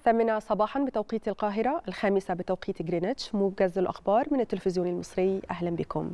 الثامنة صباحا بتوقيت القاهرة الخامسة بتوقيت غرينتش موجز الأخبار من التلفزيون المصري أهلا بكم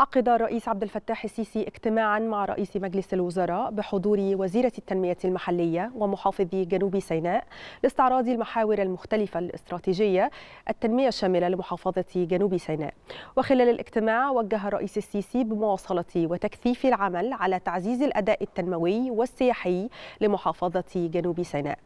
عقد الرئيس عبد الفتاح السيسي اجتماعا مع رئيس مجلس الوزراء بحضور وزيرة التنمية المحلية ومحافظ جنوب سيناء لاستعراض المحاور المختلفة الاستراتيجية التنمية الشاملة لمحافظة جنوب سيناء وخلال الاجتماع وجه الرئيس السيسي بمواصلة وتكثيف العمل على تعزيز الأداء التنموي والسياحي لمحافظة جنوب سيناء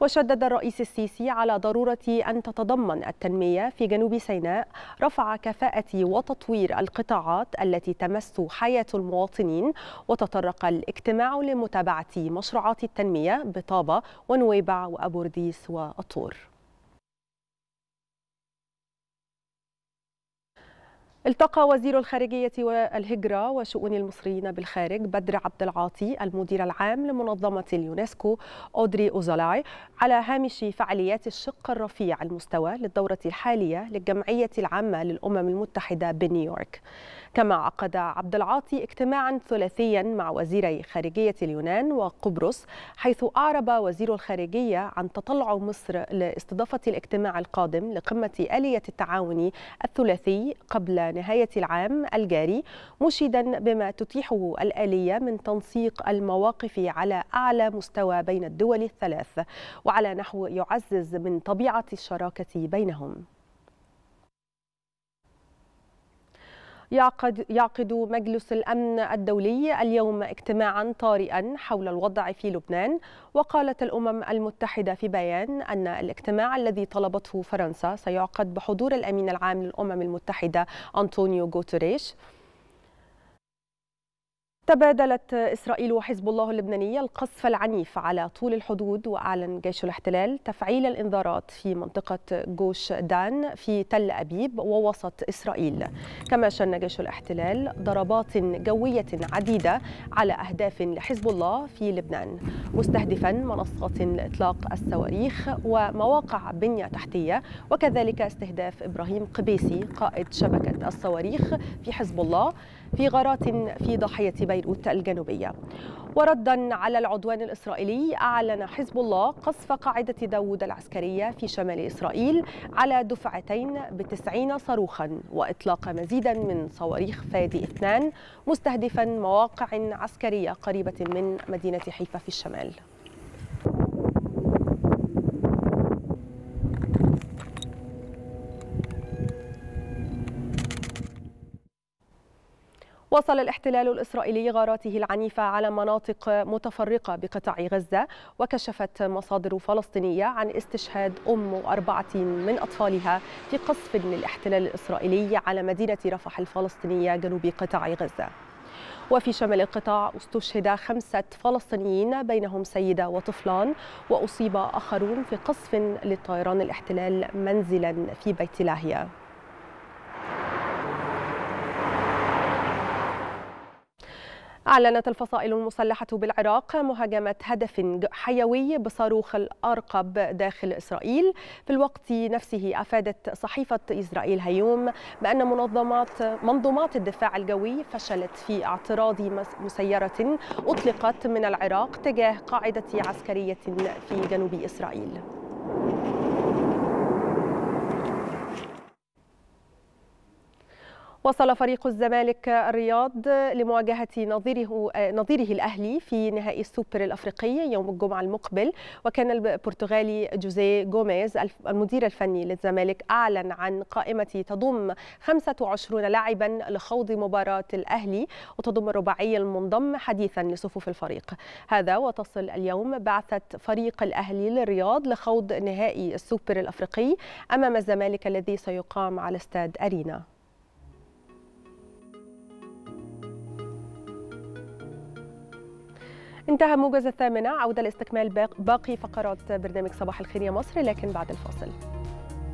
وشدد الرئيس السيسي على ضرورة أن تتضمن التنمية في جنوب سيناء رفع كفاءة وتطوير القطاعات التي تمس حياة المواطنين وتطرق الاجتماع لمتابعة مشروعات التنمية بطابة ونويبع وأبورديس وأطور التقى وزير الخارجية والهجرة وشؤون المصريين بالخارج بدر عبد العاطي المدير العام لمنظمة اليونسكو أودري أوزولاي على هامش فعاليات الشق الرفيع المستوى للدورة الحالية للجمعية العامة للأمم المتحدة بنيويورك كما عقد عبد العاطي اجتماعا ثلاثيا مع وزيري خارجية اليونان وقبرص حيث أعرب وزير الخارجية عن تطلع مصر لاستضافة الاجتماع القادم لقمة آلية التعاون الثلاثي قبل نهاية العام الجاري مشيدا بما تتيحه الآلية من تنسيق المواقف على أعلى مستوى بين الدول الثلاث وعلى نحو يعزز من طبيعة الشراكة بينهم يعقد, يعقد مجلس الأمن الدولي اليوم اجتماعا طارئا حول الوضع في لبنان وقالت الأمم المتحدة في بيان أن الاجتماع الذي طلبته فرنسا سيعقد بحضور الأمين العام للأمم المتحدة أنطونيو غوتريش تبادلت إسرائيل وحزب الله اللبناني القصف العنيف على طول الحدود وأعلن جيش الاحتلال تفعيل الإنذارات في منطقة جوش دان في تل أبيب ووسط إسرائيل كما شن جيش الاحتلال ضربات جوية عديدة على أهداف لحزب الله في لبنان مستهدفا منصات لإطلاق الصواريخ ومواقع بنية تحتية وكذلك استهداف إبراهيم قبيسي قائد شبكة الصواريخ في حزب الله في غارات في ضاحية بيروت الجنوبية وردا على العدوان الإسرائيلي أعلن حزب الله قصف قاعدة داود العسكرية في شمال إسرائيل على دفعتين بتسعين صاروخا وإطلاق مزيدا من صواريخ فادي اثنان مستهدفا مواقع عسكرية قريبة من مدينة حيفا في الشمال واصل الاحتلال الإسرائيلي غاراته العنيفة على مناطق متفرقة بقطاع غزة وكشفت مصادر فلسطينية عن استشهاد أم وأربعة من أطفالها في قصف للاحتلال الإسرائيلي على مدينة رفح الفلسطينية جنوب قطاع غزة وفي شمال القطاع استشهد خمسة فلسطينيين بينهم سيدة وطفلان وأصيب آخرون في قصف للطيران الاحتلال منزلا في بيت لاهيا أعلنت الفصائل المسلحة بالعراق مهاجمة هدف حيوي بصاروخ الأرقب داخل إسرائيل في الوقت نفسه أفادت صحيفة إسرائيل هيوم بأن منظمات منظومات الدفاع الجوي فشلت في اعتراض مسيرة أطلقت من العراق تجاه قاعدة عسكرية في جنوب إسرائيل وصل فريق الزمالك الرياض لمواجهة نظيره نظيره الأهلي في نهائي السوبر الأفريقي يوم الجمعة المقبل وكان البرتغالي جوزيه جوميز المدير الفني للزمالك أعلن عن قائمة تضم 25 لاعبا لخوض مباراة الأهلي وتضم الرباعي المنضم حديثا لصفوف الفريق هذا وتصل اليوم بعثة فريق الأهلي للرياض لخوض نهائي السوبر الأفريقي أمام الزمالك الذي سيقام على استاد أرينا انتهى موجز الثامنة عودة لاستكمال باقي فقرات برنامج صباح الخير يا مصر لكن بعد الفاصل